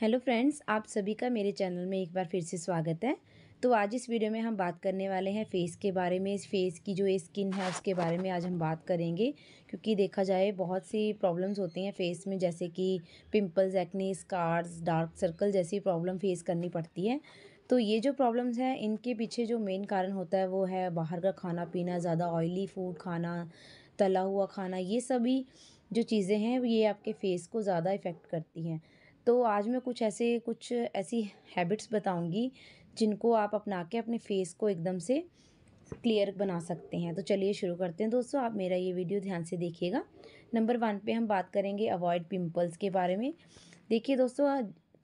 hello friends आप सभी का मेरे चैनल में एक बार फिर से स्वागत है तो आज इस वीडियो में हम बात करने वाले हैं फेस के बारे में इस फेस की जो स्किन है उसके बारे में आज हम बात करेंगे क्योंकि देखा जाए बहुत सी प्रॉब्लम्स होती हैं फेस में जैसे कि pimples acne scars dark circle जैसी प्रॉब्लम फेस करनी पड़ती है तो ये जो प्रॉब्लम्स हैं इनके पीछे जो मेन कारण होता है वो है बाहर का खाना पीना ज़्यादा ऑयली फूड खाना तला हुआ खाना ये सभी जो चीज़ें हैं ये आपके फेस को ज़्यादा इफ़ेक्ट करती हैं तो आज मैं कुछ ऐसे कुछ ऐसी हैबिट्स बताऊंगी जिनको आप अपना के अपने फेस को एकदम से क्लियर बना सकते हैं तो चलिए शुरू करते हैं दोस्तों आप मेरा ये वीडियो ध्यान से देखिएगा नंबर वन पे हम बात करेंगे अवॉइड पिंपल्स के बारे में देखिए दोस्तों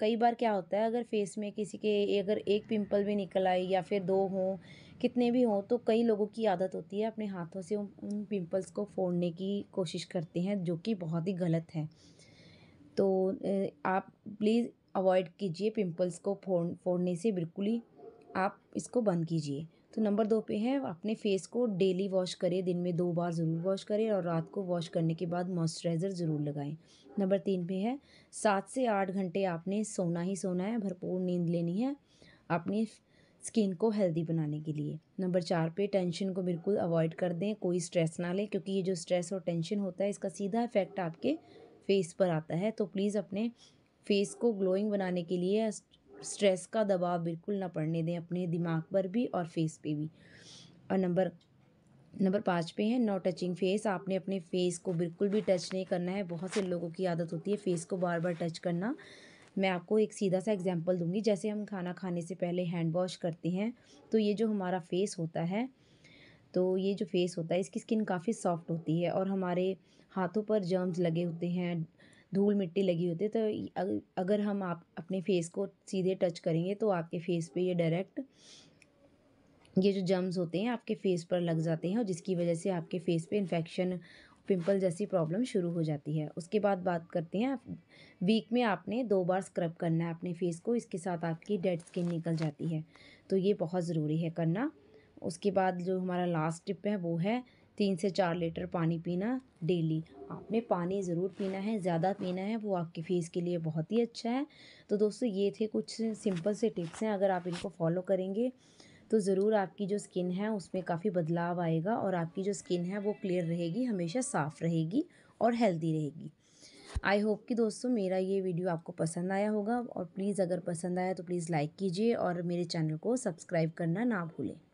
कई बार क्या होता है अगर फेस में किसी के अगर एक पिंपल भी निकल आए या फिर दो हों कितने भी हों तो कई लोगों की आदत होती है अपने हाथों से उन पिंपल्स को फोड़ने की कोशिश करते हैं जो कि बहुत ही गलत है तो आप प्लीज़ अवॉइड कीजिए पिंपल्स को फोड़ फोड़ने से बिल्कुल ही आप इसको बंद कीजिए तो नंबर दो पे है अपने फेस को डेली वॉश करें दिन में दो बार ज़रूर वॉश करें और रात को वॉश करने के बाद मॉइस्चराइज़र ज़रूर लगाएं नंबर तीन पे है सात से आठ घंटे आपने सोना ही सोना है भरपूर नींद लेनी है अपनी स्किन को हेल्दी बनाने के लिए नंबर चार पे टेंशन को बिल्कुल अवॉइड कर दें कोई स्ट्रेस ना लें क्योंकि ये जो स्ट्रेस और टेंशन होता है इसका सीधा इफेक्ट आपके फेस पर आता है तो प्लीज़ अपने फेस को ग्लोइंग बनाने के लिए स्ट्रेस का दबाव बिल्कुल ना पड़ने दें अपने दिमाग पर भी और फेस पे भी और नंबर नंबर पाँच पे है नो टचिंग फेस आपने अपने फेस को बिल्कुल भी टच नहीं करना है बहुत से लोगों की आदत होती है फेस को बार बार टच करना मैं आपको एक सीधा सा एग्जांपल दूंगी जैसे हम खाना खाने से पहले हैंड वॉश करते हैं तो ये जो हमारा फेस होता है तो ये जो फेस होता है इसकी स्किन काफ़ी सॉफ्ट होती है और हमारे हाथों पर जर्म्स लगे होते हैं धूल मिट्टी लगी होती है तो अगर हम आप अपने फेस को सीधे टच करेंगे तो आपके फेस पे ये डायरेक्ट ये जो जम्स होते हैं आपके फेस पर लग जाते हैं और जिसकी वजह से आपके फेस पे इन्फेक्शन पिंपल जैसी प्रॉब्लम शुरू हो जाती है उसके बाद बात करते हैं वीक में आपने दो बार स्क्रब करना है अपने फेस को इसके साथ आपकी डेड स्किन निकल जाती है तो ये बहुत ज़रूरी है करना उसके बाद जो हमारा लास्ट टिप है वो है तीन से चार लीटर पानी पीना डेली आपने पानी ज़रूर पीना है ज़्यादा पीना है वो आपके फेस के लिए बहुत ही अच्छा है तो दोस्तों ये थे कुछ सिंपल से टिप्स हैं अगर आप इनको फॉलो करेंगे तो ज़रूर आपकी जो स्किन है उसमें काफ़ी बदलाव आएगा और आपकी जो स्किन है वो क्लियर रहेगी हमेशा साफ़ रहेगी और हेल्दी रहेगी आई होप कि दोस्तों मेरा ये वीडियो आपको पसंद आया होगा और प्लीज़ अगर पसंद आया तो प्लीज़ लाइक कीजिए और मेरे चैनल को सब्सक्राइब करना ना भूलें